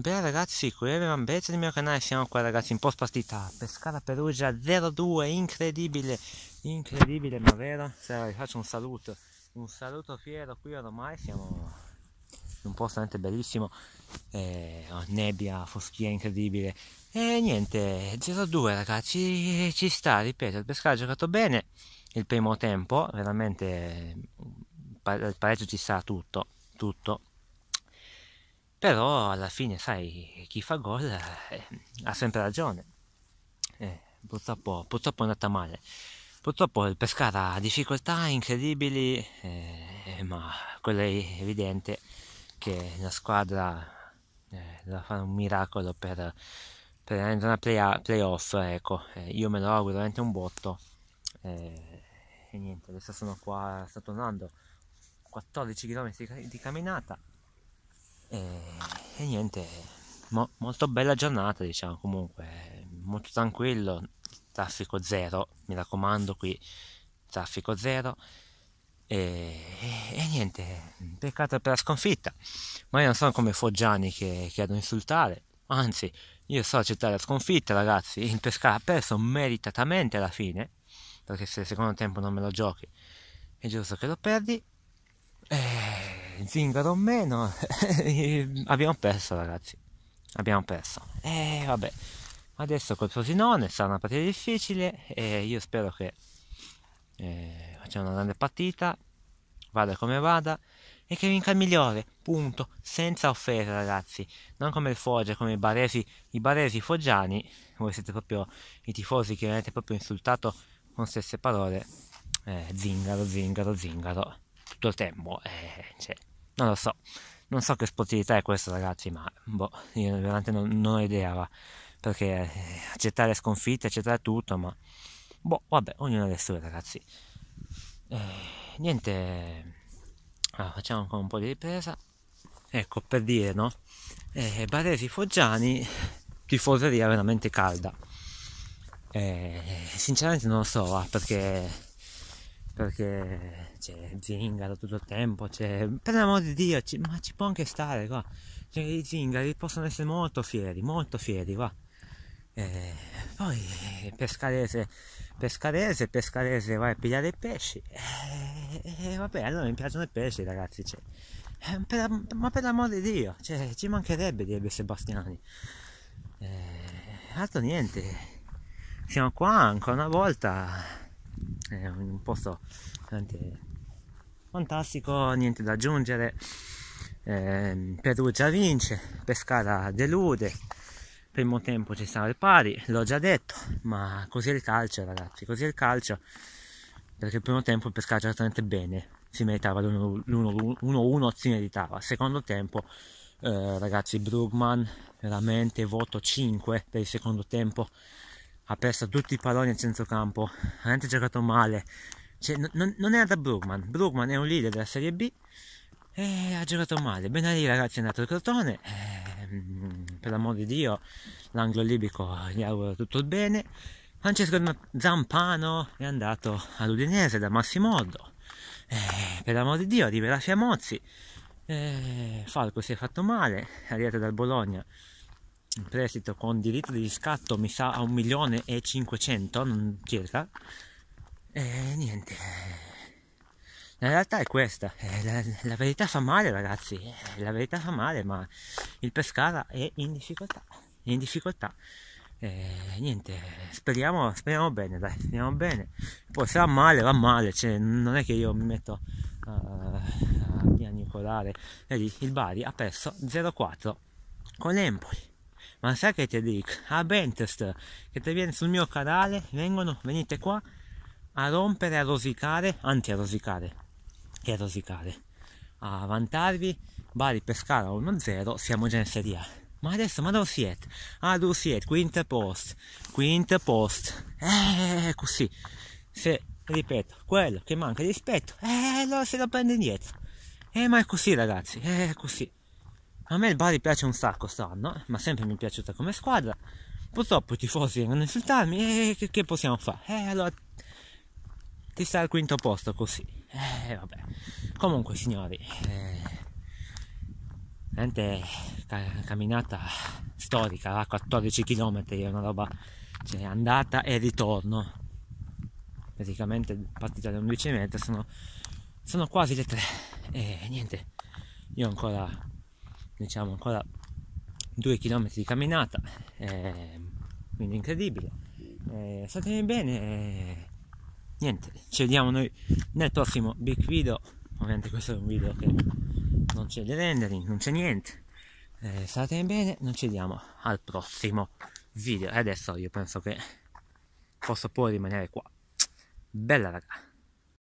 Beh ragazzi, qui era Rambezza del mio canale, siamo qua ragazzi in post partita, Pescara Perugia 0-2, incredibile, incredibile ma vero, se vi faccio un saluto, un saluto fiero, qui ormai siamo in un posto veramente bellissimo, eh, nebbia, foschia incredibile, e niente, 0-2 ragazzi, ci sta, ripeto, il Pescara ha giocato bene il primo tempo, veramente il pareggio ci sta tutto, tutto, però alla fine, sai, chi fa gol eh, ha sempre ragione. Eh, purtroppo, purtroppo, è andata male. Purtroppo il Pescara ha difficoltà incredibili, eh, ma quello è evidente che la squadra deve eh, fare un miracolo per, per in play- playoff. Ecco, eh, io me lo auguro veramente un botto. Eh, e niente, adesso sono qua, sto tornando 14 km di, di camminata. E, e niente, mo, molto bella giornata, diciamo comunque, molto tranquillo, traffico zero, mi raccomando qui, traffico zero. E, e, e, niente, peccato per la sconfitta. Ma io non sono come Foggiani che, che ad insultare, anzi, io so accettare la sconfitta, ragazzi. Il Pescara ha perso meritatamente alla fine, perché se il secondo tempo non me lo giochi è giusto che lo perdi. E zingaro o meno, abbiamo perso ragazzi, abbiamo perso. E eh, vabbè, adesso col Frosinone sarà una partita difficile e io spero che eh, facciamo una grande partita, vada come vada e che vinca il migliore, punto, senza offesa ragazzi, non come il Foggia, come i baresi, i baresi foggiani, voi siete proprio i tifosi che mi avete proprio insultato con stesse parole, eh, zingaro, zingaro, zingaro, tutto il tempo, eh, cioè, non lo so. Non so che sportività è questa, ragazzi, ma boh, io veramente non, non ho idea. Va. Perché eh, accettare sconfitte, accettare tutto, ma boh, vabbè, ognuno ha le sue, ragazzi. Eh, niente, allora, ah, facciamo ancora un po' di ripresa. Ecco, per dire, no? Eh, Baresi Foggiani, tifoseria veramente calda. Eh, sinceramente non lo so, va, perché perché c'è zingaro tutto il tempo, c'è... per l'amor di Dio, ci... ma ci può anche stare qua, cioè, i zingari possono essere molto fieri, molto fieri qua. E eh, poi pescarese, pescarese, pescarese, vai a pigliare i pesci. E, eh, e eh, vabbè, allora mi piacciono i pesci ragazzi, cioè. per, ma per l'amor di Dio, cioè, ci mancherebbe di Ebbe Sebastiani. E, altro niente, siamo qua ancora una volta è eh, un posto veramente fantastico, niente da aggiungere. Eh, Perugia vince, Pescara delude, primo tempo ci sarà il pari, l'ho già detto, ma così è il calcio ragazzi, così è il calcio, perché il primo tempo Pescara Pescara certamente bene, si meritava l'1-1, si meritava, secondo tempo eh, ragazzi Brugman veramente voto 5 per il secondo tempo ha perso tutti i palloni a centrocampo, ha veramente giocato male. Cioè, non, non, era da Brugman, Brugman è un leader della Serie B e ha giocato male. Benali ragazzi è andato il Crotone, e, ehm, per l'amor di Dio l'anglo libico gli auguro tutto il bene. Francesco Zampano è andato all'Udinese da Massimo Oddo, e, eh, per l'amor di Dio arriverà Fiamozzi. E, eh, Falco si è fatto male, è arrivato dal Bologna prestito con diritto di riscatto mi sa a 1.500.000 milione circa e niente la realtà è questa eh, la, la, verità fa male ragazzi la verità fa male ma il Pescara è in difficoltà è in difficoltà e niente speriamo, speriamo bene dai speriamo bene poi se va male va male cioè, non è che io mi metto a, eh, a pianicolare il Bari ha perso 0-4 con l'Empoli ma sai che ti dico a Bentest che ti viene sul mio canale vengono venite qua a rompere a rosicare anzi a rosicare e a rosicare a vantarvi Bari Pescara 1-0 siamo già in Serie A ma adesso ma dove siete? ah dove siete? quinta post quinta post eh così se ripeto quello che manca di rispetto eh allora se lo prende indietro eh ma è così ragazzi eh, è così a me il Bari piace un sacco stanno, eh, ma sempre mi è piaciuta come squadra. Purtroppo i tifosi vengono a insultarmi e eh, eh, che, che possiamo fare? Eh, allora ti sta al quinto posto così. Eh, vabbè. Comunque, signori, eh, niente camminata storica, a 14 km è una roba, cioè andata e ritorno. Praticamente partita da 11 metri, sono, sono quasi le 3. E eh, niente, io ancora diciamo ancora due chilometri di camminata eh, quindi incredibile eh, statemi bene eh, niente ci vediamo noi nel prossimo big video ovviamente questo è un video che non c'è di rendering non c'è niente eh, statemi bene non ci vediamo al prossimo video e adesso io penso che posso pure rimanere qua bella raga